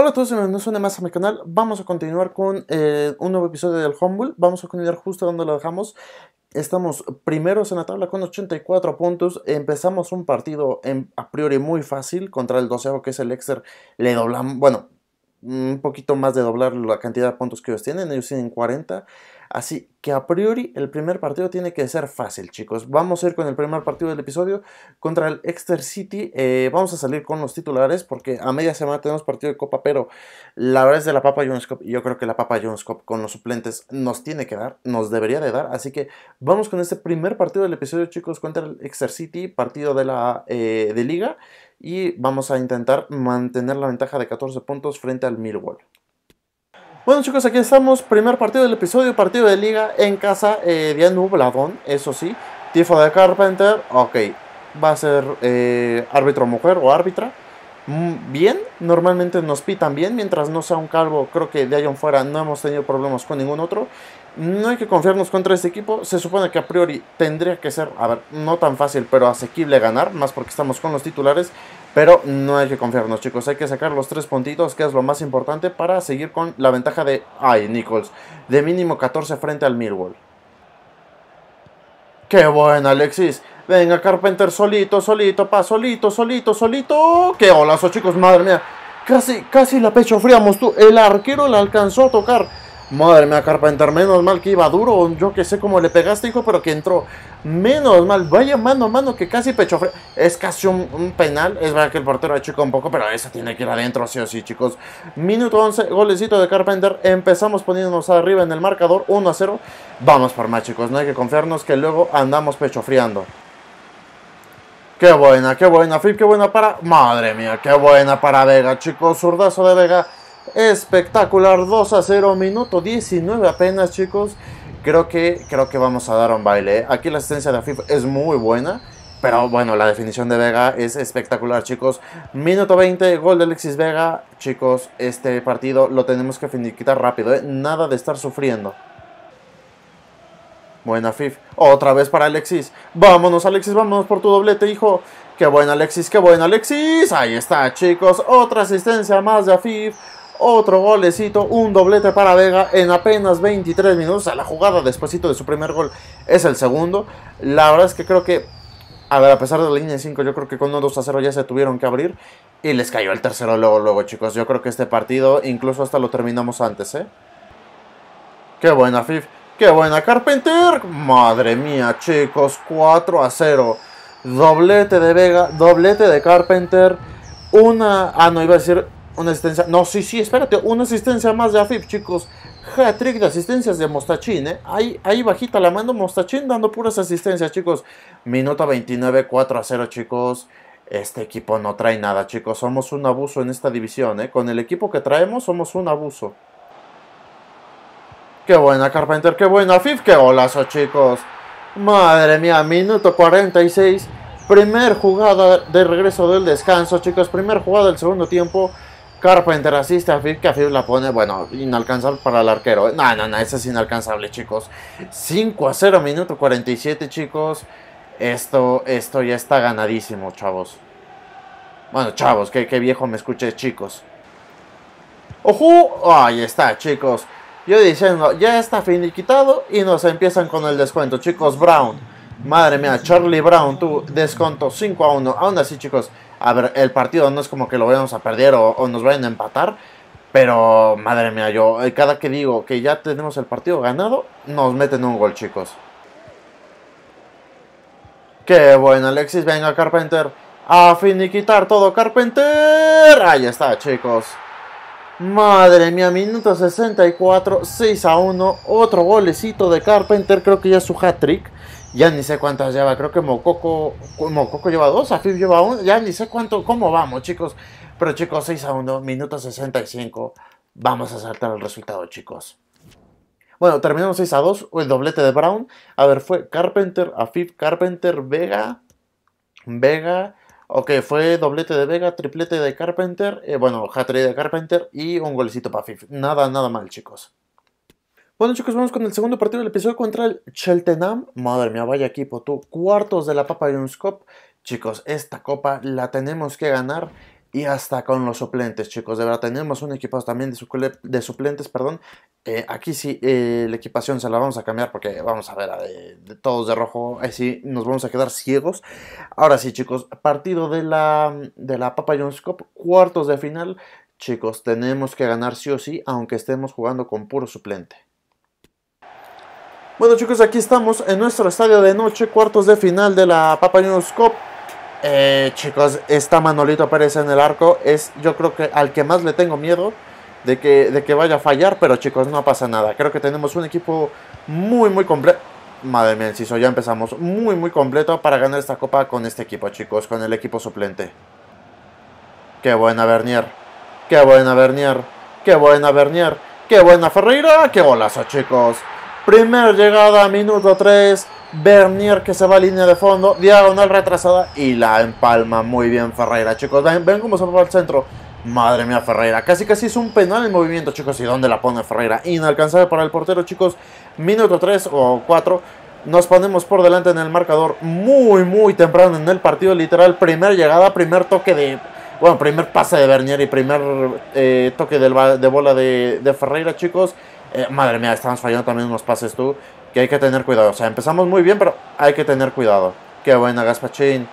Hola a todos, bienvenidos una más a mi canal. Vamos a continuar con eh, un nuevo episodio del Humble. Vamos a continuar justo donde lo dejamos. Estamos primeros en la tabla con 84 puntos. Empezamos un partido a priori muy fácil contra el 12 que es el Exeter. Le doblamos, bueno, un poquito más de doblar la cantidad de puntos que ellos tienen. Ellos tienen 40. Así que a priori el primer partido tiene que ser fácil, chicos. Vamos a ir con el primer partido del episodio contra el Exeter City. Eh, vamos a salir con los titulares porque a media semana tenemos partido de Copa, pero la verdad es de la Papa Jones Cup y yo creo que la Papa Jones Cup con los suplentes nos tiene que dar, nos debería de dar. Así que vamos con este primer partido del episodio, chicos, contra el Exeter City, partido de la eh, de liga y vamos a intentar mantener la ventaja de 14 puntos frente al Millwall. Bueno chicos, aquí estamos, primer partido del episodio, partido de liga en casa eh, de Nubladón, eso sí, tifo de Carpenter, ok, va a ser eh, árbitro mujer o árbitra, mm, bien, normalmente nos pitan bien, mientras no sea un calvo, creo que de ahí en fuera no hemos tenido problemas con ningún otro, no hay que confiarnos contra este equipo, se supone que a priori tendría que ser, a ver, no tan fácil, pero asequible ganar, más porque estamos con los titulares, pero no hay que confiarnos, chicos. Hay que sacar los tres puntitos, que es lo más importante para seguir con la ventaja de... Ay, Nichols. De mínimo 14 frente al Millwall. ¡Qué buena, Alexis! Venga, Carpenter, solito, solito, pa, solito, solito, solito. ¡Qué golazo, chicos! ¡Madre mía! Casi, casi la pecho fríamos tú. El arquero la alcanzó a tocar. Madre mía, Carpenter, menos mal que iba duro. Yo que sé cómo le pegaste, hijo, pero que entró. Menos mal, vaya mano a mano que casi pecho. Es casi un, penal. Es verdad que el portero ha chico un poco, pero eso tiene que ir adentro, sí o sí, chicos. Minuto 11, golecito de Carpenter. Empezamos poniéndonos arriba en el marcador, 1 a 0. Vamos por más, chicos. No hay que confiarnos que luego andamos pechofriando Qué buena, qué buena, Flip, qué buena para. Madre mía, qué buena para Vega, chicos. Zurdazo de Vega espectacular 2 a 0, minuto 19 apenas, chicos. Creo que, creo que vamos a dar un baile. ¿eh? Aquí la asistencia de Afif es muy buena. Pero bueno, la definición de Vega es espectacular, chicos. Minuto 20, gol de Alexis Vega. Chicos, este partido lo tenemos que finiquitar rápido, ¿eh? Nada de estar sufriendo. Buena Afif, Otra vez para Alexis. Vámonos, Alexis, vámonos por tu doblete, hijo. Qué buena, Alexis, qué buena, Alexis. Ahí está, chicos. Otra asistencia más de Afif. Otro golecito, un doblete para Vega en apenas 23 minutos. a la jugada despuesito de su primer gol es el segundo. La verdad es que creo que, a ver, a pesar de la línea 5, yo creo que con un 2 a 0 ya se tuvieron que abrir. Y les cayó el tercero luego, luego, chicos. Yo creo que este partido incluso hasta lo terminamos antes, ¿eh? Qué buena, Fif. Qué buena, Carpenter. Madre mía, chicos. 4 a 0. Doblete de Vega, doblete de Carpenter. Una... Ah, no, iba a decir una asistencia. No, sí, sí, espérate. Una asistencia más de Afif, chicos. Hat-trick de asistencias de Mostachín, ¿eh? Ahí, bajita la mando, Mostachín dando puras asistencias, chicos. Minuto 29, 4 a 0, chicos. Este equipo no trae nada, chicos. Somos un abuso en esta división, ¿eh? Con el equipo que traemos, somos un abuso. Qué buena, Carpenter. Qué buena, Afif. Qué golazo, chicos. Madre mía, minuto 46. Primer jugada de regreso del descanso, chicos. Primer jugada del segundo tiempo. Carpenter asiste a Phil que a la pone, bueno, inalcanzable para el arquero. ¿eh? No, no, no, ese es inalcanzable, chicos. 5 a 0, minuto 47, chicos. Esto, esto ya está ganadísimo, chavos. Bueno, chavos, qué, qué viejo me escuché, chicos. ¡Ojo! Ahí está, chicos. Yo diciendo, ya está finiquitado y nos empiezan con el descuento, chicos. Brown. Madre mía, Charlie Brown, tú, descuento 5 a 1. Aún así, chicos a ver, el partido no es como que lo vayamos a perder o, nos vayan a empatar. Pero, madre mía, yo eh, cada que digo que ya tenemos el partido ganado, nos meten un gol, chicos. Qué bueno, Alexis, venga, Carpenter. A finiquitar todo, Carpenter. Ahí está, chicos. Madre mía, minuto 64, 6 a 1. Otro golecito de Carpenter, creo que ya es su hat-trick ya ni sé cuántas lleva, creo que Mococo, Mococo lleva dos, Afib lleva uno, ya ni sé cuánto, cómo vamos, chicos. Pero chicos, 6 a 1, minuto 65, vamos a saltar el resultado, chicos. Bueno, terminamos 6 a 2, el doblete de Brown. A ver, fue Carpenter, Afif, Carpenter, Vega, Vega. Ok, fue doblete de Vega, triplete de Carpenter, eh, bueno, hat de Carpenter y un golecito para Afif. Nada, nada mal, chicos. Bueno chicos, vamos con el segundo partido del episodio contra el Cheltenham. Madre mía, vaya equipo, tú. Cuartos de la Papa Jones Cup. Chicos, esta copa la tenemos que ganar y hasta con los suplentes, chicos. De verdad, tenemos un equipo también de, suplentes, perdón. Eh, aquí sí, eh, la equipación se la vamos a cambiar porque vamos a ver de, todos de rojo. sí, nos vamos a quedar ciegos. Ahora sí, chicos, partido de la, de la Papa Jones Cup, cuartos de final. Chicos, tenemos que ganar sí o sí, aunque estemos jugando con puro suplente. Bueno chicos, aquí estamos en nuestro estadio de noche, cuartos de final de la Papa News Cup. Eh, chicos, esta Manolito aparece en el arco es yo creo que al que más le tengo miedo de que, de que vaya a fallar, pero chicos, no pasa nada. Creo que tenemos un equipo muy, muy completo. Madre mía, Enciso, ya empezamos muy, muy completo para ganar esta copa con este equipo, chicos, con el equipo suplente. Qué buena Bernier, qué buena Bernier, qué buena Bernier, qué buena Ferreira, qué golazo, chicos. Primera llegada, minuto 3. Bernier que se va a línea de fondo. Diagonal retrasada. Y la empalma muy bien Ferreira. Chicos, ven cómo se va al centro. Madre mía, Ferreira. Casi casi es un penal el movimiento, chicos. ¿Y dónde la pone Ferreira? Inalcanzable para el portero, chicos. Minuto 3 o 4. Nos ponemos por delante en el marcador muy, muy temprano en el partido. Literal, primer llegada, primer toque de. Bueno, primer pase de Bernier y primer eh, toque de, de bola de, de Ferreira, chicos. Eh, madre mía, estamos fallando también unos pases tú. Que hay que tener cuidado. O sea, empezamos muy bien, pero hay que tener cuidado. Qué buena Gaspachín.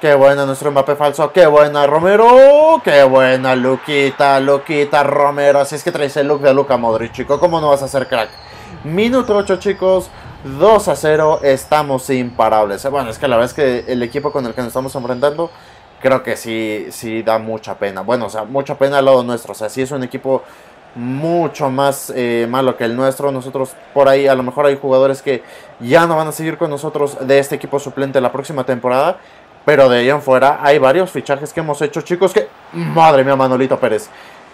Qué buena nuestro Mbappé falso. Qué buena Romero. Qué buena Luquita, Luquita Romero. Así es que traes el look de Luca Modric, chico. ¿Cómo no vas a ser crack? Minuto 8, chicos. 2 a 0. Estamos imparables. Bueno, es que la verdad es que el equipo con el que nos estamos enfrentando. Creo que sí, sí da mucha pena. Bueno, o sea, mucha pena al lado nuestro. O sea, sí es un equipo mucho más eh, malo que el nuestro. Nosotros por ahí a lo mejor hay jugadores que ya no van a seguir con nosotros de este equipo suplente la próxima temporada. Pero de ahí en fuera hay varios fichajes que hemos hecho, chicos, que... Madre mía, Manolito Pérez.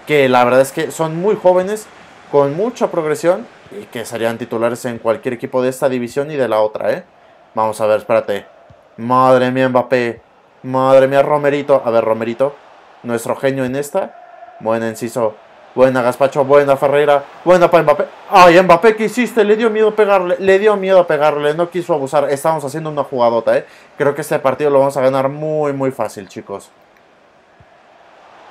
Que la verdad es que son muy jóvenes, con mucha progresión y que serían titulares en cualquier equipo de esta división y de la otra, ¿eh? Vamos a ver, espérate. Madre mía, Mbappé. Madre mía, Romerito. A ver, Romerito. Nuestro genio en esta. Buen inciso. Buena Gaspacho, buena Ferreira, buena para Mbappé. Ay, Mbappé, ¿qué hiciste? Le dio miedo pegarle, le dio miedo pegarle, no quiso abusar. Estamos haciendo una jugadota, ¿eh? Creo que este partido lo vamos a ganar muy, muy fácil, chicos.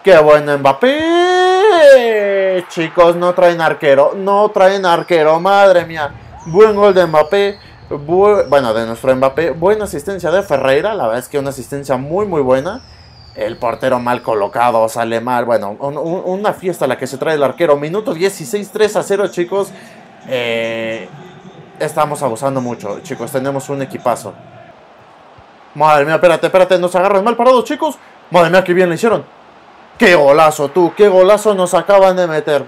¡Qué bueno Mbappé! Chicos, no traen arquero, no traen arquero, madre mía. Buen gol de Mbappé, bueno, de nuestro Mbappé. Buena asistencia de Ferreira, la verdad es que una asistencia muy, muy buena el portero mal colocado, sale mal. Bueno, una fiesta la que se trae el arquero. Minuto 16, 3 a 0, chicos. Eh, estamos abusando mucho, chicos. Tenemos un equipazo. Madre mía, espérate, espérate. Nos agarran mal parados, chicos. Madre mía, qué bien le hicieron. Qué golazo, tú. Qué golazo nos acaban de meter.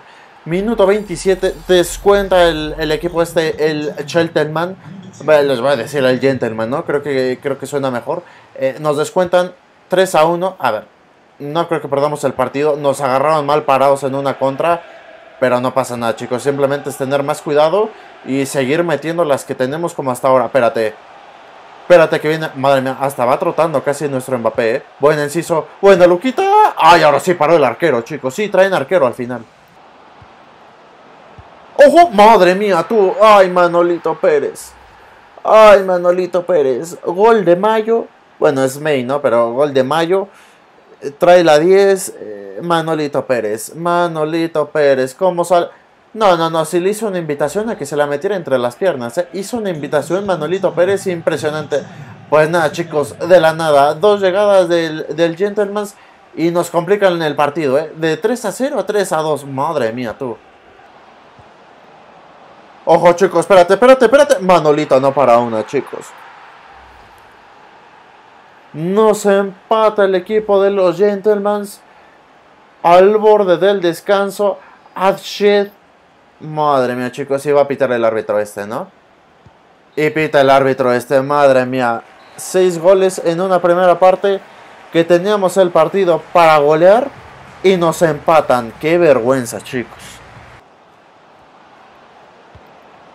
Minuto 27, descuenta el, equipo este, el Cheltenman. Les voy a decir el Gentleman, ¿no? Creo que, creo que suena mejor. Eh, nos descuentan 3 a 1. A ver, no creo que perdamos el partido. Nos agarraron mal parados en una contra. Pero no pasa nada, chicos. Simplemente es tener más cuidado y seguir metiendo las que tenemos como hasta ahora. Espérate. Espérate que viene. Madre mía, hasta va trotando casi nuestro Mbappé. ¿eh? Buen inciso. Buena Luquita. Ay, ahora sí paró el arquero, chicos. Sí, traen arquero al final. ¡Ojo! ¡Madre mía, tú! ¡Ay, Manolito Pérez! ¡Ay, Manolito Pérez! Gol de mayo bueno, es May, ¿no? Pero gol de Mayo. Eh, trae la 10, eh, Manolito Pérez. Manolito Pérez, ¿cómo sale? No, no, no, si le hizo una invitación a que se la metiera entre las piernas. ¿eh? Hizo una invitación Manolito Pérez impresionante. Pues nada, chicos, de la nada. Dos llegadas del, del Gentleman's y nos complican el partido. ¿eh? De 3 a 0 a 3 a 2. Madre mía, tú. Ojo, chicos, espérate, espérate, espérate. Manolito no para una, chicos. Nos empata el equipo de los Gentlemans al borde del descanso. Madre mía, chicos, iba a pitar el árbitro este, ¿no? Y pita el árbitro este, madre mía. Seis goles en una primera parte que teníamos el partido para golear y nos empatan. Qué vergüenza, chicos.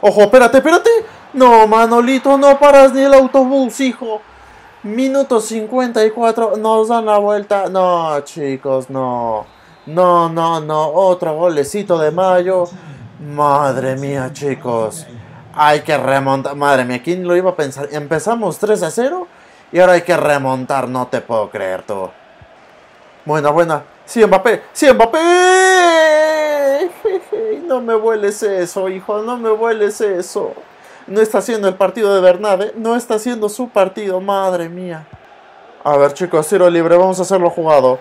Ojo, espérate, espérate. No, Manolito, no paras ni el autobús, hijo. Minuto 54, nos dan la vuelta. No, chicos, no. No, no, no. Otro golecito de mayo. Madre mía, chicos. Hay que remontar. Madre mía, ¿quién lo iba a pensar? Empezamos 3 a 0 y ahora hay que remontar. No te puedo creer, tú. Buena, buena. Sí, Mbappé. Sí, Mbappé. No me vueles eso, hijo. No me vueles eso no está haciendo el partido de Bernabe, no está haciendo su partido, madre mía. A ver chicos, tiro libre, vamos a hacerlo jugado.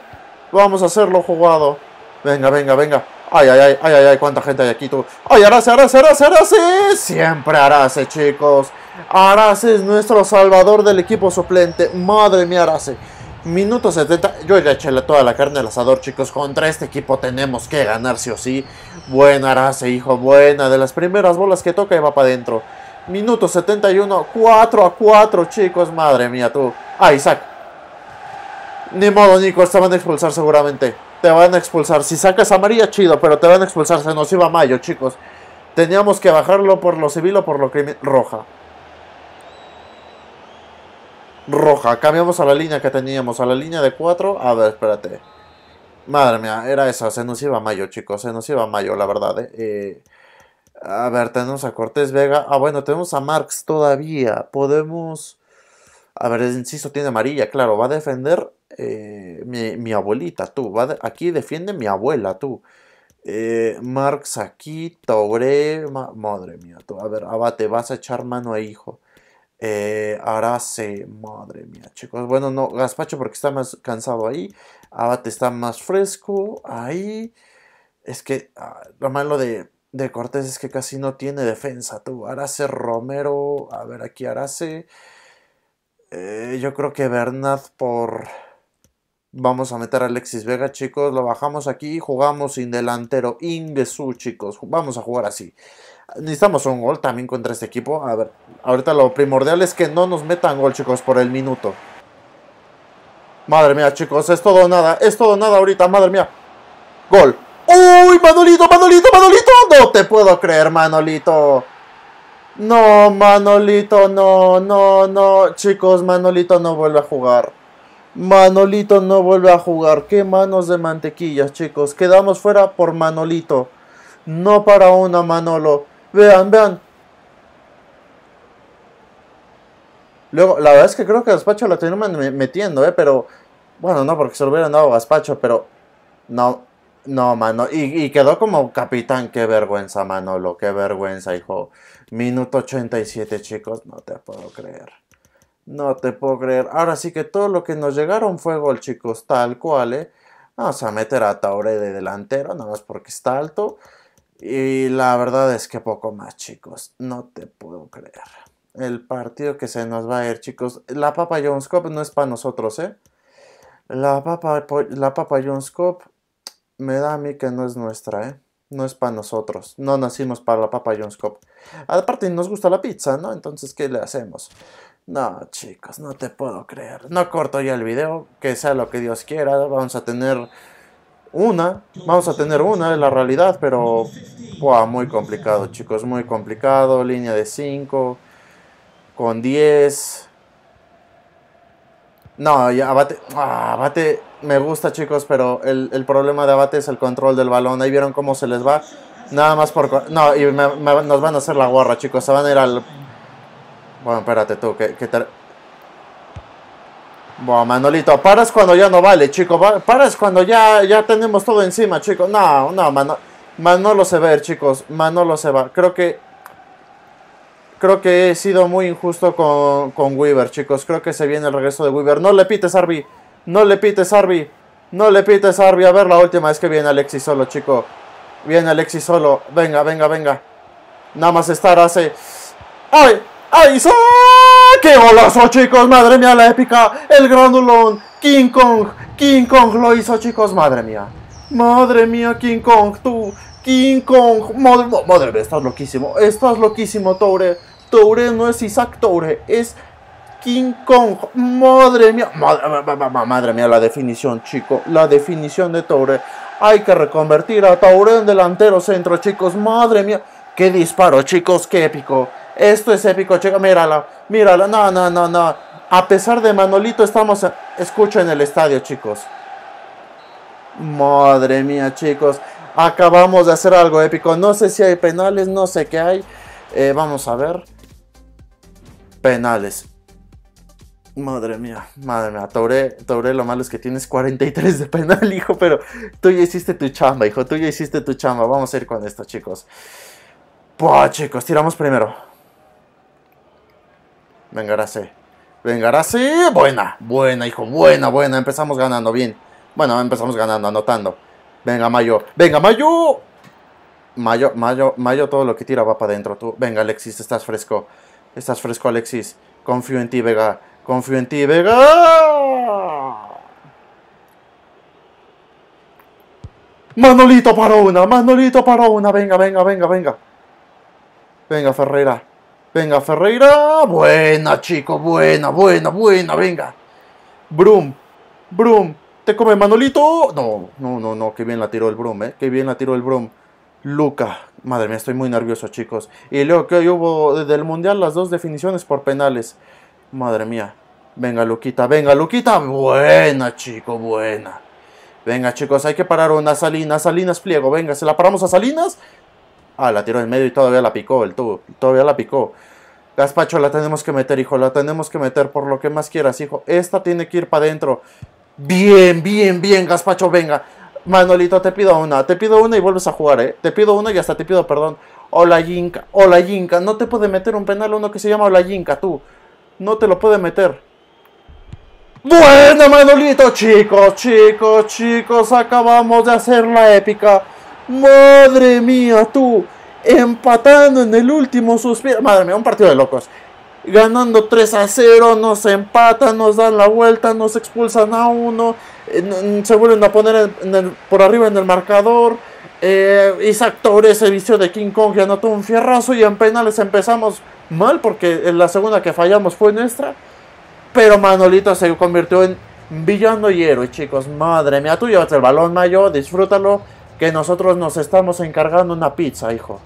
Vamos a hacerlo jugado. Venga, venga, venga. Ay, ay, ay, ay, ay, cuánta gente hay aquí tú. ¡Ay, Arase, Arase, Arase, Arase! Siempre Arase, chicos. Arase es nuestro salvador del equipo suplente. Madre mía, Arase. Minuto 70. Yo ya eché toda la carne al asador, chicos. Contra este equipo tenemos que ganar, sí o sí. Buena, Arase, hijo. Buena. De las primeras bolas que toca y va para adentro. Minuto 71, 4 a 4, chicos. Madre mía, tú. Ah, Isaac. Ni modo, Nico, te van a expulsar seguramente. Te van a expulsar. Si sacas amarilla, chido, pero te van a expulsar. Se nos iba mayo, chicos. Teníamos que bajarlo por lo civil o por lo criminal. Roja. Roja. Cambiamos a la línea que teníamos. A la línea de 4. A ver, espérate. Madre mía, era esa. Se nos iba mayo, chicos. Se nos iba mayo, la verdad. eh, eh a ver, tenemos a Cortés Vega. Ah, bueno, tenemos a Marx todavía. Podemos. A ver, el inciso tiene amarilla, claro. Va a defender eh, mi, abuelita, tú. Va Aquí defiende mi abuela, tú. Eh, Marx aquí, Tauré. Madre mía, tú. A ver, abate, vas a echar mano a hijo. Eh, Arase, madre mía, chicos. Bueno, no, Gaspacho porque está más cansado ahí. Abate está más fresco ahí. Es que ah, lo malo de de Cortés es que casi no tiene defensa. Tú, Arace Romero, a ver aquí Arase. Eh, yo creo que Bernat por... Vamos a meter a Alexis Vega, chicos. Lo bajamos aquí. Jugamos sin delantero. Ingesu, chicos. Vamos a jugar así. Necesitamos un gol también contra este equipo. A ver, ahorita lo primordial es que no nos metan gol, chicos, por el minuto. Madre mía, chicos. Es todo nada. Es todo nada ahorita. Madre mía. Gol. ¡Uy, Manolito, Manolito, Manolito! No te puedo creer, Manolito. No, Manolito, no, no, no. Chicos, Manolito no vuelve a jugar. Manolito no vuelve a jugar. Qué manos de mantequillas, chicos. Quedamos fuera por Manolito. No para una, Manolo. Vean, vean. Luego, la verdad es que creo que Gaspacho la tenía metiendo, ¿eh? Pero, bueno, no, porque se lo hubieran dado a Gaspacho, pero... No, no, mano, y, quedó como capitán, qué vergüenza, Manolo, qué vergüenza, hijo. Minuto 87, chicos, no te puedo creer. No te puedo creer. Ahora sí que todo lo que nos llegaron fue gol, chicos, tal cual, ¿eh? Vamos a meter a Taure de delantero, nada más porque está alto. Y la verdad es que poco más, chicos, no te puedo creer. El partido que se nos va a ir, chicos. La Papa Jones Cup no es para nosotros, ¿eh? La Papa, la Papa Jones Cup me da a mí que no es nuestra, ¿eh? No es para nosotros. No nacimos para la Papa John's Cup. Aparte, nos gusta la pizza, ¿no? Entonces, ¿qué le hacemos? No, chicos, no te puedo creer. No corto ya el video, que sea lo que Dios quiera. Vamos a tener una, vamos a tener una, en la realidad, pero ¡buah! muy complicado, chicos, muy complicado. Línea de 5, con 10. No, ya, bate, Ah, abate me gusta, chicos, pero el, problema de Abate es el control del balón. Ahí vieron cómo se les va. Nada más por. No, y nos van a hacer la guarra, chicos. Se van a ir al. Bueno, espérate tú, que, qué te... Bueno, Manolito, paras cuando ya no vale, chicos Paras cuando ya, ya tenemos todo encima, chicos No, no, Manolo, se va, chicos. Manolo se va. Creo que. Creo que he sido muy injusto con, con Weaver, chicos. Creo que se viene el regreso de Weaver. No le pites, Arby. No le pites, Arby. No le pites, Arby. A ver, la última es que viene Alexis solo, chico. Viene Alexis solo. Venga, venga, venga. Nada más estar hace. ¡Ay! ¡Ay! ¡Qué golazo, chicos! ¡Madre mía, la épica! ¡El granulón! ¡King Kong! ¡King Kong lo hizo, chicos! ¡Madre mía! ¡Madre mía, King Kong! ¡Tú! ¡King Kong! ¡Madre, madre mía! ¡Estás loquísimo! ¡Estás loquísimo, Toure! Toure no es Isaac Toure, es King Kong. Madre mía, madre, mía la definición, chico. La definición de Toure. Hay que reconvertir a Toure en delantero centro, chicos. Madre mía. Qué disparo, chicos. Qué épico. Esto es épico, chicos. Mírala, mírala. No, no, no, no. A pesar de Manolito, estamos... Escucha en el estadio, chicos. Madre mía, chicos. Acabamos de hacer algo épico. No sé si hay penales, no sé qué hay. Eh, vamos a ver. Penales. Madre mía, madre mía, Tauré, Tauré, lo malo es que tienes 43 de penal, hijo, pero tú ya hiciste tu chamba, hijo, tú ya hiciste tu chamba. Vamos a ir con esto, chicos. Puah, chicos, tiramos primero. Vengarase. Vengarase. Buena, buena, hijo, buena, buena. Empezamos ganando, bien. Bueno, empezamos ganando, anotando. Venga, Mayo. Venga, Mayo. Mayo, Mayo, Mayo, todo lo que tira va para adentro, tú. Venga, Alexis, estás fresco. Estás fresco, Alexis. Confío en ti, Vega. Confío en ti, Vega. Manolito para una, Manolito para una. Venga, venga, venga, venga. Venga, Ferreira. Venga, Ferreira. Buena, chicos Buena, buena, buena. Venga. Brum. Brum. ¿Te come Manolito? No, no, no, no. Qué bien la tiró el Brum, ¿eh? Qué bien la tiró el Brum. Luca. Madre mía, estoy muy nervioso, chicos. Y luego que hubo desde el Mundial las dos definiciones por penales. Madre mía. Venga, Luquita, venga, Luquita. Buena, chico, buena. Venga, chicos, hay que parar una Salinas. Salinas pliego, venga, se la paramos a Salinas. Ah, la tiró en medio y todavía la picó el tubo. Todavía la picó. Gaspacho, la tenemos que meter, hijo. La tenemos que meter por lo que más quieras, hijo. Esta tiene que ir para adentro. Bien, bien, bien, Gaspacho, venga. Manolito, te pido una. Te pido una y vuelves a jugar, ¿eh? Te pido una y hasta te pido perdón. Hola, Yinka. Hola, Yinka. No te puede meter un penal uno que se llama Hola, Yinka, tú no te lo puede meter. Bueno, Manolito, chicos, chicos, chicos, acabamos de hacer la épica. Madre mía, tú, empatando en el último suspiro. Madre mía, un partido de locos. Ganando 3 a 0, nos empatan, nos dan la vuelta, nos expulsan a uno, se vuelven a poner por arriba en el marcador. Eh, Isaac Torres se vistió de King Kong y anotó un fierrazo y en penales empezamos mal porque la segunda que fallamos fue nuestra. Pero Manolito se convirtió en villano y héroe, chicos. Madre mía, tú llevas el balón, Mayo, disfrútalo, que nosotros nos estamos encargando una pizza, hijo.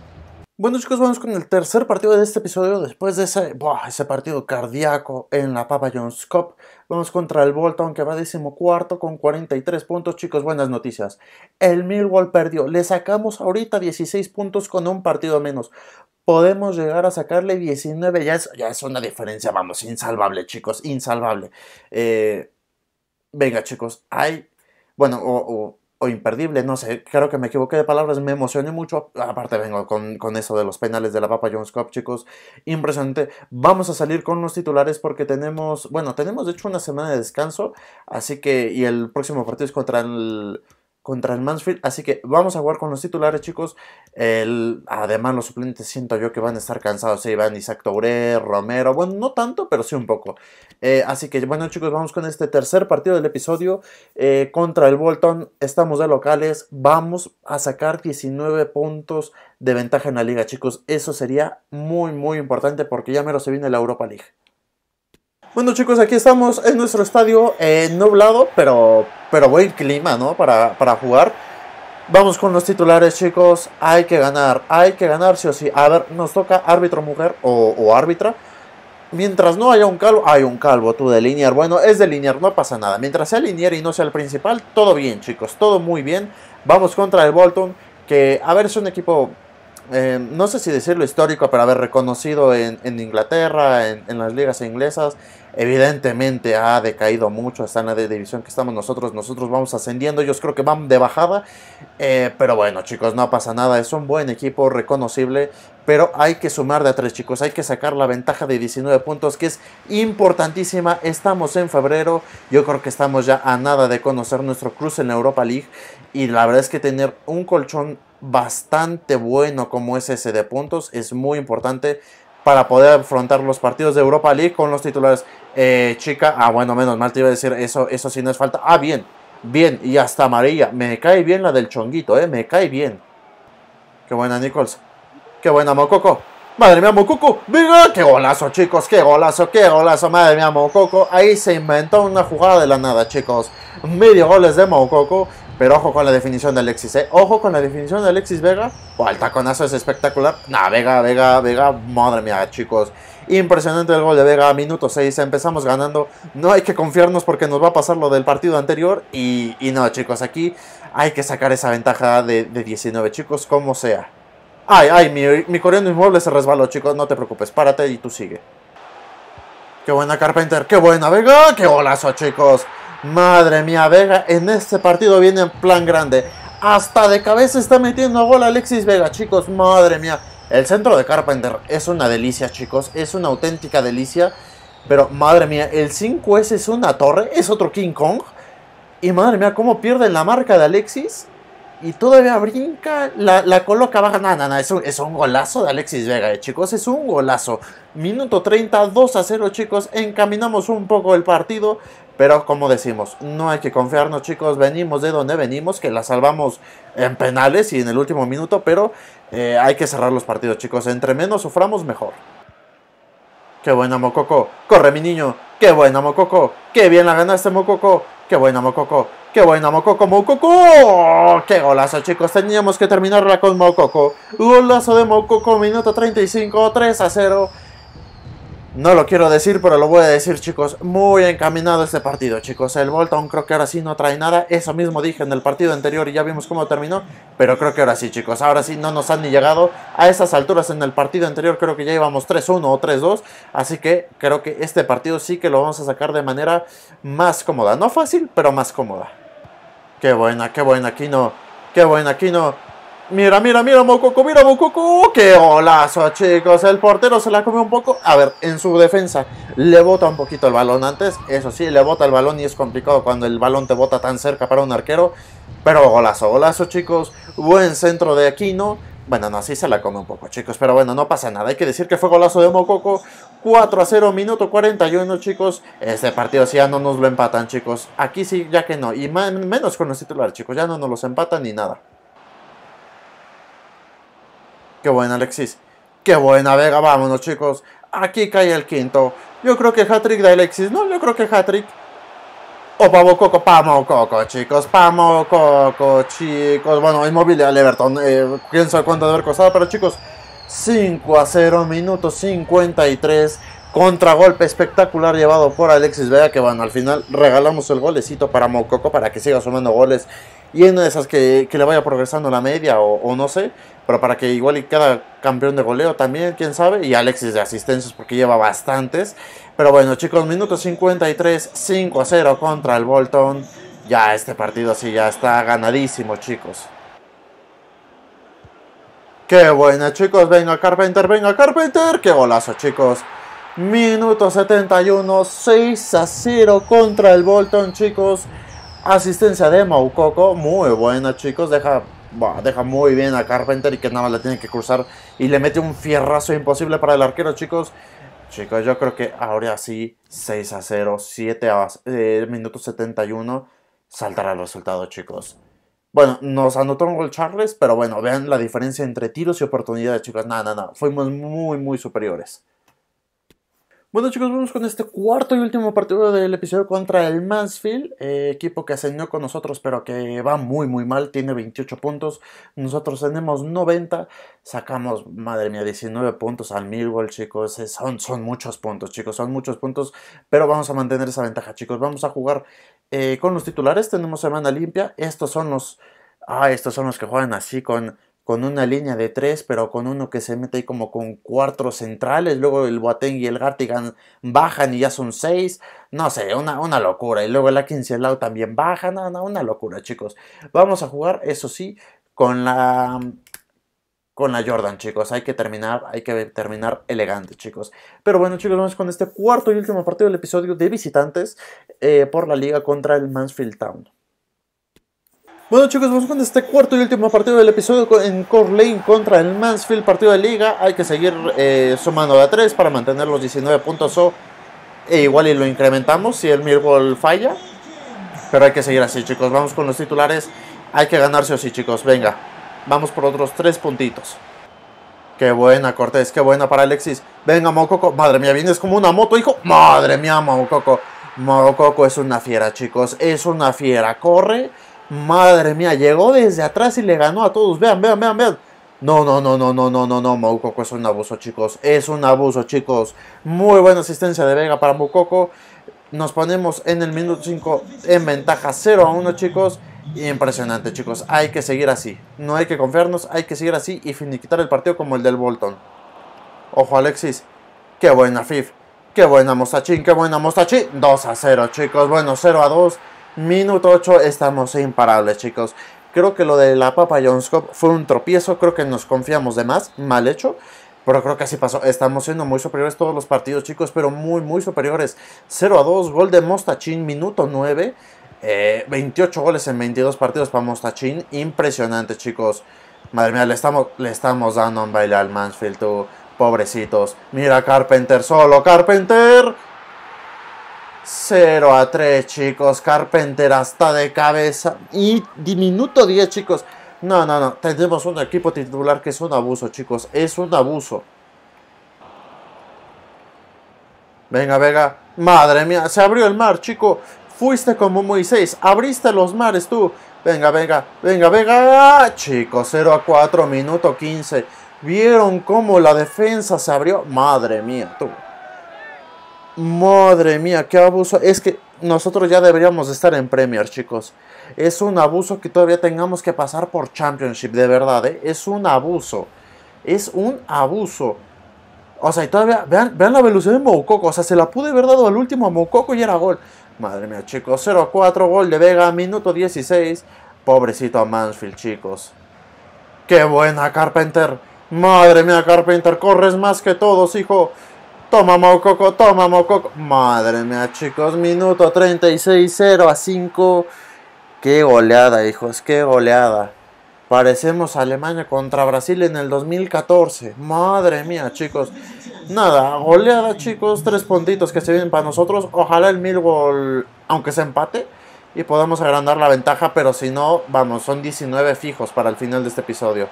Bueno chicos, vamos con el tercer partido de este episodio después de ese, ese partido cardíaco en la Papa John's Cup Vamos contra el Bolton aunque va décimo cuarto con 43 puntos. Chicos, buenas noticias. El Millwall perdió. Le sacamos ahorita 16 puntos con un partido menos. Podemos llegar a sacarle 19. Ya es, ya es una diferencia, vamos, insalvable, chicos, insalvable. Eh, venga, chicos, hay... Bueno, o o imperdible, no sé, creo que me equivoqué de palabras, me emocioné mucho, aparte vengo con, con, eso de los penales de la Papa Jones Cup, chicos, impresionante, vamos a salir con los titulares porque tenemos, bueno, tenemos de hecho una semana de descanso, así que, y el próximo partido es contra el contra el Mansfield. Así que vamos a jugar con los titulares, chicos. además, los suplentes siento yo que van a estar cansados. Se ¿eh? van Isaac Touré, Romero. Bueno, no tanto, pero sí un poco. Eh, así que, bueno, chicos, vamos con este tercer partido del episodio eh, contra el Bolton. Estamos de locales. Vamos a sacar 19 puntos de ventaja en la liga, chicos. Eso sería muy, muy importante porque ya mero se viene la Europa League. Bueno chicos, aquí estamos en nuestro estadio eh, nublado, pero, pero buen clima, ¿no? Para, jugar. Vamos con los titulares chicos, hay que ganar, hay que ganar sí o sí. A ver, nos toca árbitro mujer o, árbitra. Mientras no haya un calvo, hay un calvo, tú de linear. Bueno, es de linear, no pasa nada. Mientras sea linear y no sea el principal, todo bien chicos, todo muy bien. Vamos contra el Bolton, que a ver, es un equipo eh, no sé si decirlo histórico, pero haber reconocido en, Inglaterra, en, las ligas inglesas, Evidentemente ha decaído mucho, esta en la división que estamos nosotros, nosotros vamos ascendiendo, ellos creo que van de bajada, eh, pero bueno chicos, no pasa nada, es un buen equipo reconocible, pero hay que sumar de a tres chicos, hay que sacar la ventaja de 19 puntos que es importantísima, estamos en febrero, yo creo que estamos ya a nada de conocer nuestro cruce en la Europa League y la verdad es que tener un colchón bastante bueno como es ese de puntos es muy importante para poder afrontar los partidos de Europa League con los titulares. Eh, chica, ah, bueno, menos mal te iba a decir, eso, eso sí no es falta. Ah, bien, bien, y hasta amarilla. Me cae bien la del chonguito, eh, me cae bien. Qué buena, Nichols. Qué buena, Mococo. Madre mía, Mococo. Venga, qué golazo, chicos, qué golazo, qué golazo. Madre mía, Mococo. Ahí se inventó una jugada de la nada, chicos. Medio goles de Mococo. Pero ojo con la definición de Alexis, ¿eh? Ojo con la definición de Alexis Vega. O el taconazo es espectacular. Nah, Vega, Vega, Vega. Madre mía, chicos. Impresionante el gol de Vega, minuto 6, empezamos ganando. No hay que confiarnos porque nos va a pasar lo del partido anterior. Y, no, chicos, aquí hay que sacar esa ventaja de, 19, chicos, como sea. Ay, ay, mi, mi coreano inmueble se resbaló, chicos, no te preocupes, párate y tú sigue. Qué buena Carpenter, qué buena Vega, qué golazo, chicos. Madre mía, Vega en este partido viene en plan grande. Hasta de cabeza está metiendo a gol Alexis Vega, chicos, madre mía. El centro de Carpenter es una delicia, chicos. Es una auténtica delicia. Pero madre mía, el 5S es una torre, es otro King Kong. Y madre mía, cómo pierde la marca de Alexis. Y todavía brinca, la, coloca baja. no, no, es, es, un golazo de Alexis Vega, eh, chicos. Es un golazo. Minuto 30, 2 a 0, chicos. Encaminamos un poco el partido. Pero como decimos, no hay que confiarnos chicos, venimos de donde venimos, que la salvamos en penales y en el último minuto, pero eh, hay que cerrar los partidos chicos, entre menos suframos mejor. Qué buena Mococo, corre mi niño, qué buena Mococo, qué bien la ganaste Mococo, qué buena Mococo, qué buena Mococo, Mococo, qué golazo chicos, teníamos que terminarla con Mococo, golazo de Mococo, minuto 35, 3 a 0. No lo quiero decir, pero lo voy a decir, chicos. Muy encaminado este partido, chicos. El Bolton creo que ahora sí no trae nada. Eso mismo dije en el partido anterior y ya vimos cómo terminó. Pero creo que ahora sí, chicos. Ahora sí no nos han ni llegado a esas alturas en el partido anterior. Creo que ya íbamos 3-1 o 3-2. Así que creo que este partido sí que lo vamos a sacar de manera más cómoda. No fácil, pero más cómoda. Qué buena, qué buena, Kino. Qué buena, Kino. Mira, mira, mira, Mococo, mira, Mococo. ¡Qué golazo, chicos! El portero se la come un poco. A ver, en su defensa le bota un poquito el balón antes. Eso sí, le bota el balón y es complicado cuando el balón te bota tan cerca para un arquero. Pero golazo, golazo, chicos. Buen centro de Aquino. Bueno, no, así se la come un poco, chicos. Pero bueno, no pasa nada. Hay que decir que fue golazo de Mococo. 4 a 0, minuto 41, chicos. Este partido sí ya no nos lo empatan, chicos. Aquí sí, ya que no. Y menos con los titulares, chicos. Ya no nos los empatan ni nada. Qué buena Alexis. Qué buena Vega. Vámonos, chicos. Aquí cae el quinto. Yo creo que hat-trick de Alexis. No, yo creo que hat-trick. O Pavo Coco, Pamo Coco, chicos, Pamo Coco, chicos. Bueno, inmóvil al Everton, Pienso eh, quién sabe cuánto debe haber costado, pero chicos, 5 a 0, minuto 53. Contragolpe espectacular llevado por Alexis Vega. Que bueno, al final regalamos el golecito para Mococo para que siga sumando goles. Y en esas que, le vaya progresando la media o, o no sé pero para que igual y cada campeón de goleo también, quién sabe, y Alexis de asistencias porque lleva bastantes. Pero bueno, chicos, minuto 53, 5 a 0 contra el Bolton. Ya este partido sí ya está ganadísimo, chicos. Qué buena, chicos. Venga, Carpenter, venga, Carpenter. Qué golazo, chicos. Minuto 71, 6 a 0 contra el Bolton, chicos. Asistencia de Maucoco, muy buena, chicos. Deja deja muy bien a Carpenter y que nada más le tiene que cruzar y le mete un fierrazo imposible para el arquero, chicos. Chicos, yo creo que ahora sí, 6 a 0, 7 a eh, minuto 71, saltará el resultado, chicos. Bueno, nos anotó un gol Charles, pero bueno, vean la diferencia entre tiros y oportunidades, chicos. Nada, nada, Fuimos muy, muy superiores. Bueno chicos, vamos con este cuarto y último partido del episodio contra el Mansfield, eh, equipo que ascendió con nosotros pero que va muy muy mal, tiene 28 puntos, nosotros tenemos 90, sacamos, madre mía, 19 puntos al Millwall chicos, eh, son, son muchos puntos chicos, son muchos puntos, pero vamos a mantener esa ventaja chicos, vamos a jugar eh, con los titulares, tenemos semana limpia, estos son los... Ah, estos son los que juegan así con con una línea de tres, pero con uno que se mete ahí como con cuatro centrales, luego el Boateng y el Gartigan bajan y ya son seis, no sé, una, una locura, y luego el Akinci lado también baja, no, una locura chicos, vamos a jugar, eso sí, con la... Con la Jordan, chicos, hay que terminar, hay que terminar elegante, chicos. Pero bueno, chicos, vamos con este cuarto y último partido del episodio de visitantes eh, por la liga contra el Mansfield Town. Bueno chicos, vamos con este cuarto y último partido del episodio en Corlane contra el Mansfield, partido de liga. Hay que seguir eh, sumando a 3 para mantener los 19 puntos o e igual y lo incrementamos si el Mirgol falla. Pero hay que seguir así chicos, vamos con los titulares. Hay que ganarse o sí chicos, venga. Vamos por otros 3 puntitos. Qué buena Cortés, qué buena para Alexis. Venga Mococo, madre mía, vienes como una moto hijo. Madre mía Mococo. Mococo es una fiera chicos, es una fiera. Corre Madre mía, llegó desde atrás y le ganó a todos. Vean, vean, vean, vean. No, no, no, no, no, no, no, no. Moukoko es un abuso, chicos. Es un abuso, chicos. Muy buena asistencia de Vega para Moukoko. Nos ponemos en el minuto 5 en ventaja 0 a 1, chicos. Impresionante, chicos. Hay que seguir así. No hay que confiarnos, hay que seguir así y finiquitar el partido como el del Bolton. Ojo, Alexis. Qué buena FIF. Qué buena Mostachín, qué buena Mostachín. 2 a 0, chicos. Bueno, 0 a 2. Minuto 8, estamos imparables, chicos. Creo que lo de la Papa Jones fue un tropiezo, creo que nos confiamos de más, mal hecho. Pero creo que así pasó. Estamos siendo muy superiores todos los partidos, chicos, pero muy, muy superiores. 0 a 2, gol de Mostachín, minuto 9. 28 eh, goles en 22 partidos para Mostachín. Impresionante, chicos. Madre mía, le estamos, le estamos dando un baile al Mansfield, Pobrecitos. Mira, Carpenter solo, Carpenter. 0 a 3, chicos. Carpenter hasta de cabeza. Y diminuto 10, chicos. No, no, no. Tenemos un equipo titular que es un abuso, chicos. Es un abuso. Venga, venga. Madre mía, se abrió el mar, chico. Fuiste como Moisés. Abriste los mares tú. Venga, venga, venga, venga. Ah, chicos, 0 a 4, minuto 15. ¿Vieron cómo la defensa se abrió? Madre mía, tú. Madre mía, qué abuso. Es que nosotros ya deberíamos estar en Premier, chicos. Es un abuso que todavía tengamos que pasar por Championship, de verdad, ¿eh? Es un abuso. Es un abuso. O sea, y todavía, vean, la velocidad de Moukoko. O sea, se la pude haber dado al último a Moukoko y era gol. Madre mía, chicos. 0-4, gol de Vega, minuto 16. Pobrecito a Mansfield, chicos. ¡Qué buena, Carpenter! Madre mía, Carpenter, corres más que todos, hijo. Toma Mococo, toma Mococo. Madre mía, chicos, minuto 36, 0 a 5. Qué goleada, hijos, qué goleada. Parecemos Alemania contra Brasil en el 2014. Madre mía, chicos. Nada, goleada, chicos. Tres puntitos que se vienen para nosotros. Ojalá el mil gol, aunque se empate, y podamos agrandar la ventaja. Pero si no, vamos, son 19 fijos para el final de este episodio.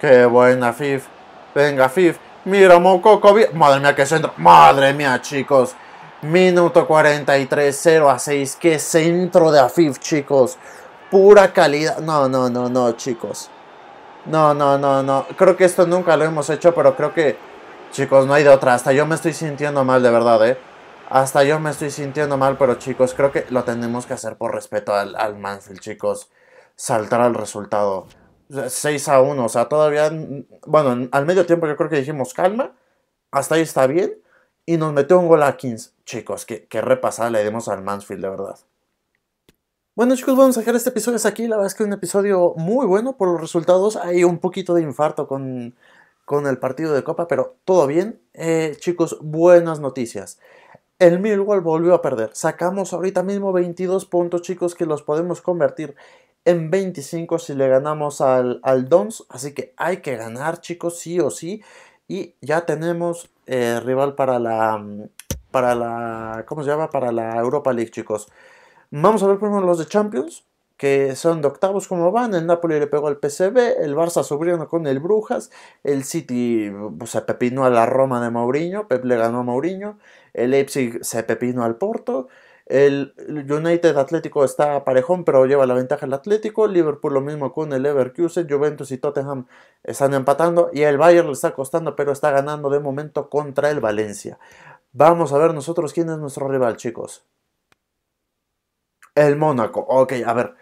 Qué buena, FIF. Venga, FIF. Mira, Kobe. Madre mía, qué centro. Madre mía, chicos. Minuto 43, 0 a 6. Qué centro de Afif, chicos. Pura calidad. No, no, no, no, chicos. No, no, no, no. Creo que esto nunca lo hemos hecho, pero creo que, chicos, no hay de otra. Hasta yo me estoy sintiendo mal, de verdad, ¿eh? Hasta yo me estoy sintiendo mal, pero chicos, creo que lo tenemos que hacer por respeto al, al Manfield, chicos. Saltar al resultado. 6 a 1, o sea, todavía, bueno, al medio tiempo yo creo que dijimos calma, hasta ahí está bien, y nos metió un gol a 15. Chicos, qué, repasada le dimos al Mansfield, de verdad. Bueno chicos, vamos a dejar este episodio es aquí. La verdad es que un episodio muy bueno por los resultados. Hay un poquito de infarto con, con el partido de Copa, pero todo bien. Eh, chicos, buenas noticias. El Millwall volvió a perder. Sacamos ahorita mismo 22 puntos, chicos, que los podemos convertir en 25 si le ganamos al, al Dons. Así que hay que ganar, chicos, sí o sí. Y ya tenemos eh, rival para la, para la, ¿cómo se llama? Para la Europa League, chicos. Vamos a ver primero los de Champions, que son de octavos como van. El Napoli le pegó al PCB, el Barça sobrino con el Brujas, el City pues, se pepinó a la Roma de Mourinho, Pep le ganó a Mourinho, el Leipzig se pepinó al Porto. El United Atlético está parejón, pero lleva la ventaja el Atlético. Liverpool lo mismo con el Leverkusen. Juventus y Tottenham están empatando. Y el Bayern le está costando, pero está ganando de momento contra el Valencia. Vamos a ver nosotros quién es nuestro rival, chicos. El Mónaco. Ok, a ver.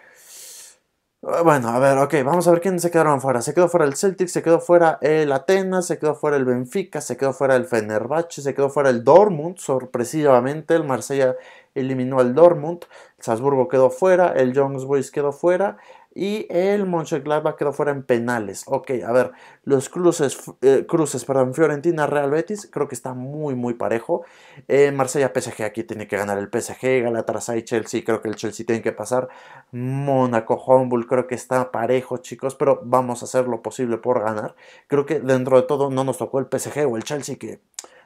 Ah, bueno, a ver, ok, vamos a ver quiénes se quedaron fuera. Se quedó fuera el Celtic, se quedó fuera el Atenas, se quedó fuera el Benfica, se quedó fuera el Fenerbahce, se quedó fuera el Dortmund, sorpresivamente. El Marsella eliminó al Dortmund, el Salzburgo quedó fuera, el Young Boys quedó fuera, y el va quedó fuera en penales. Ok, a ver, los cruces, eh, cruces perdón, Fiorentina, Real Betis, creo que está muy, muy parejo. Eh, Marsella, PSG, aquí tiene que ganar el PSG. Galatasaray, Chelsea, creo que el Chelsea tiene que pasar. Mónaco, Humboldt, creo que está parejo, chicos, pero vamos a hacer lo posible por ganar. Creo que dentro de todo no nos tocó el PSG o el Chelsea, que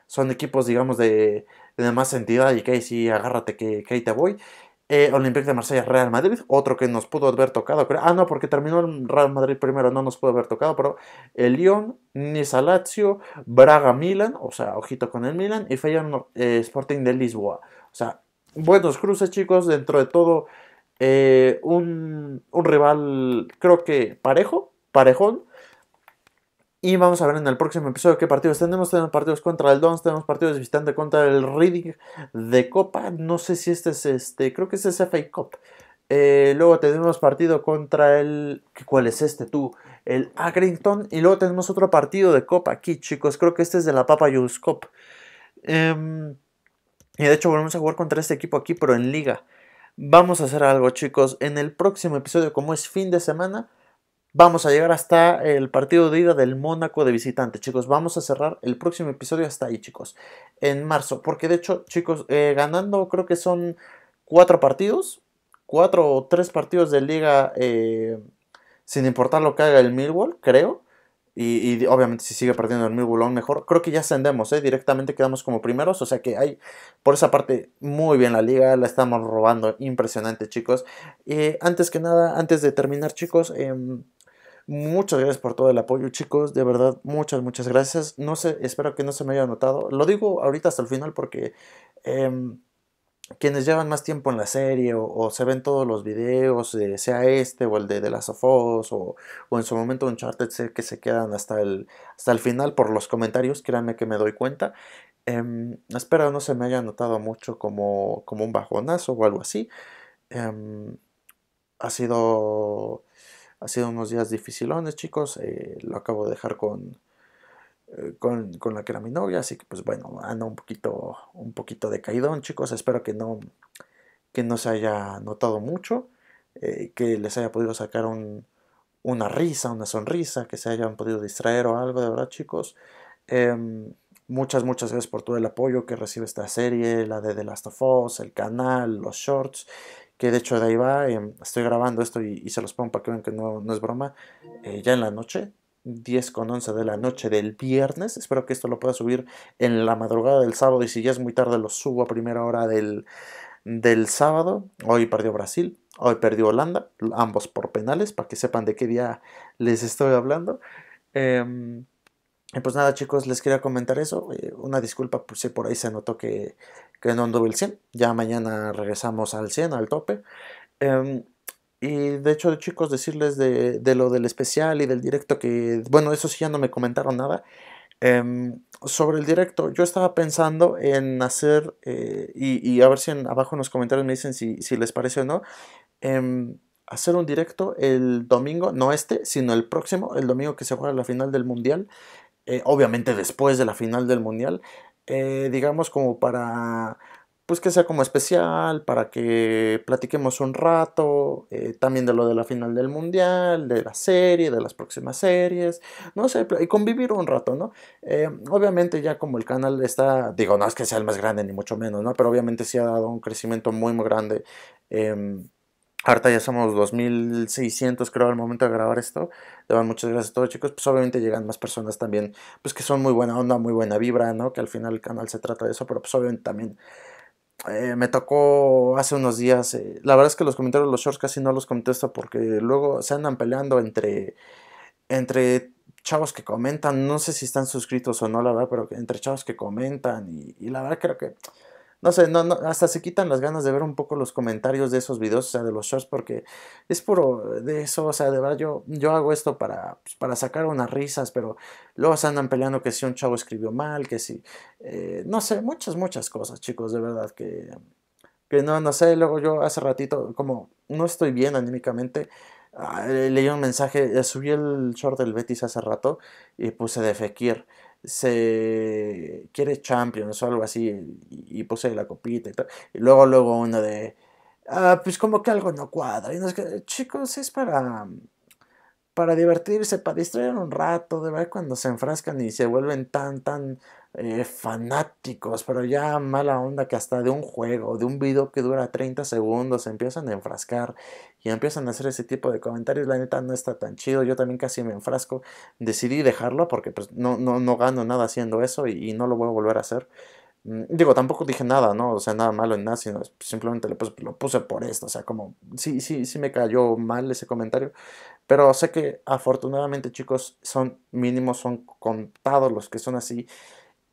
son equipos, digamos, de, de más entidad y que ahí sí agárrate que, que ahí te voy. Eh, Olympique de Marsella, Real Madrid, otro que nos pudo haber tocado. Creo. Ah, no, porque terminó el Real Madrid primero, no nos pudo haber tocado, pero el Lyon, Niza Lazio, Braga Milan, o sea, ojito con el Milan, y Feyenoord eh, Sporting de Lisboa. O sea, buenos cruces, chicos, dentro de todo, eh, un rival, creo que parejo, parejón, y vamos a ver en el próximo episodio qué partidos tenemos. Tenemos partidos contra el Dons, tenemos partidos de visitante contra el Reading de Copa. No sé si este es este, creo que este es FA Cup. Eh, luego tenemos partido contra el. ¿Cuál es este tú? El Accrington. Y luego tenemos otro partido de Copa aquí, chicos. Creo que este es de la Papa Jules Cup. Em, y de hecho, volvemos a jugar contra este equipo aquí, pero en Liga. Vamos a hacer algo, chicos. En el próximo episodio, como es fin de semana, Vamos a llegar hasta el partido de ida del Mónaco de visitante, chicos. Vamos a cerrar el próximo episodio hasta ahí, chicos. En marzo. Porque de hecho, chicos, eh, ganando creo que son cuatro partidos. Cuatro o tres partidos de liga. Eh, sin importar lo que haga el Millwall, creo. Y, obviamente si sigue perdiendo el Millwall mejor. Creo que ya ascendemos, eh, directamente quedamos como primeros. O sea que hay por esa parte muy bien la liga, la estamos robando. Impresionante chicos. y antes que nada, antes de terminar chicos... Em, Muchas gracias por todo el apoyo, chicos. De verdad, muchas, muchas gracias. No sé, espero que no se me haya notado. Lo digo ahorita hasta el final porque em, quienes llevan más tiempo en la serie o, se ven todos los videos, sea este o el de The Last of o, en su momento Uncharted, que se quedan hasta el, hasta el final por los comentarios, créanme que me doy cuenta. Em, espero no se me haya notado mucho como, como un bajonazo o algo así. Em, ha sido ha sido unos días dificilones, chicos. Eh, lo acabo de dejar eh, con, con, la que era mi novia. Así que, pues bueno, anda un poquito, un poquito chicos. Espero que no, que no se haya notado mucho. Eh, que les haya podido sacar un, una risa, una sonrisa. Que se hayan podido distraer o algo, de verdad, chicos. Em, muchas, muchas gracias por todo el apoyo que recibe esta serie, la de The Last of Us, el canal, los shorts que de hecho de ahí va, em, estoy grabando esto y, se los pongo para que vean que no, no es broma, eh, ya en la noche, 10 con 11 de la noche del viernes, espero que esto lo pueda subir en la madrugada del sábado y si ya es muy tarde lo subo a primera hora del, del sábado, hoy perdió Brasil, hoy perdió Holanda, ambos por penales, para que sepan de qué día les estoy hablando. Em, pues nada chicos, les quería comentar eso. Eh, una disculpa por pues si por ahí se notó que, que no anduve el 100. Ya mañana regresamos al 100, al tope. Em, y de hecho chicos, decirles de, de, lo del especial y del directo que, bueno, eso sí ya no me comentaron nada. Em, sobre el directo, yo estaba pensando en hacer, eh, y, a ver si abajo en los comentarios me dicen si, si les parece o no em, hacer un directo el domingo, no este, sino el próximo, el domingo que se juega la final del Mundial. Eh, obviamente después de la final del Mundial, eh, digamos como para, pues que sea como especial, para que platiquemos un rato, eh, también de lo de la final del Mundial, de la serie, de las próximas series, no sé, y convivir un rato, ¿no? obviamente ya como el canal está, digo, no es que sea el más grande ni mucho menos, ¿no? Pero obviamente sí ha dado un crecimiento muy, muy grande em, Ahorita ya somos 2600 creo al momento de grabar esto. De verdad, muchas gracias a todos chicos. Pues obviamente llegan más personas también, pues que son muy buena onda, muy buena vibra, ¿no? Que al final el canal se trata de eso, pero pues obviamente también eh, me tocó hace unos días. Eh, la verdad es que los comentarios de los shorts casi no los contesto porque luego se andan peleando entre, entre chavos que comentan. No sé si están suscritos o no, la verdad, pero entre chavos que comentan. y la verdad creo que no sé, no, no, hasta se quitan las ganas de ver un poco los comentarios de esos videos, o sea, de los shorts, porque es puro de eso, o sea, de verdad yo, yo hago esto para, pues, para sacar unas risas, pero luego se andan peleando que si un chavo escribió mal, que si, eh, no sé, muchas, muchas cosas, chicos, de verdad que, que no, no sé, luego yo hace ratito, como no estoy bien anímicamente, ah, leí un mensaje, eh, subí el short del Betis hace rato y puse de Fekir se quiere Champions o algo así y, posee puse la copita y luego, luego uno de, ah, pues como que algo no cuadra. Y que chicos, es para para divertirse, para distraer un rato, de verdad, cuando se enfrascan y se vuelven tan, tan eh, fanáticos, pero ya mala onda que hasta de un juego, de un video que dura 30 segundos, se empiezan a enfrascar y empiezan a hacer ese tipo de comentarios, la neta no está tan chido, yo también casi me enfrasco, decidí dejarlo porque pues, no, no, gano nada haciendo eso y no lo voy a volver a hacer. Mm, digo, tampoco dije nada, ¿no? O sea, nada malo en nada, sino pues, simplemente lo puse, lo puse por esto. O sea, como, sí, sí, sí me cayó mal ese comentario. Pero sé que afortunadamente, chicos, son mínimos, son contados los que son así.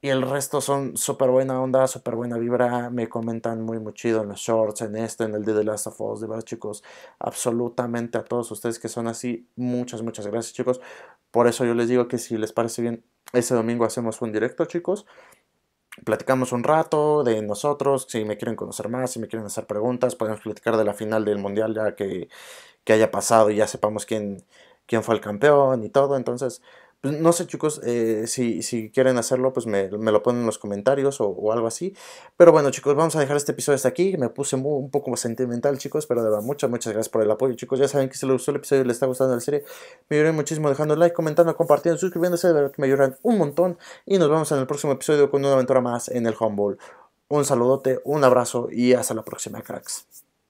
Y el resto son súper buena onda, súper buena vibra. Me comentan muy, muy chido en los shorts, en esto, en el de las Last of Us. De verdad, chicos, absolutamente a todos ustedes que son así, muchas, muchas gracias, chicos. Por eso yo les digo que si les parece bien, ese domingo hacemos un directo, chicos platicamos un rato de nosotros, si me quieren conocer más, si me quieren hacer preguntas, podemos platicar de la final del mundial ya que, haya pasado y ya sepamos quién, quién fue el campeón y todo. Entonces, no sé chicos, eh, si, si, quieren hacerlo, pues me, lo ponen en los comentarios o, algo así. Pero bueno chicos, vamos a dejar este episodio hasta aquí. Me puse un poco sentimental chicos, pero de verdad, muchas, muchas gracias por el apoyo chicos. Ya saben que si les gustó el episodio y les está gustando la serie, me ayudan muchísimo dejando like, comentando, compartiendo, suscribiéndose. De verdad que me ayudan un montón. Y nos vemos en el próximo episodio con una aventura más en el Humboldt. Un saludote, un abrazo y hasta la próxima cracks.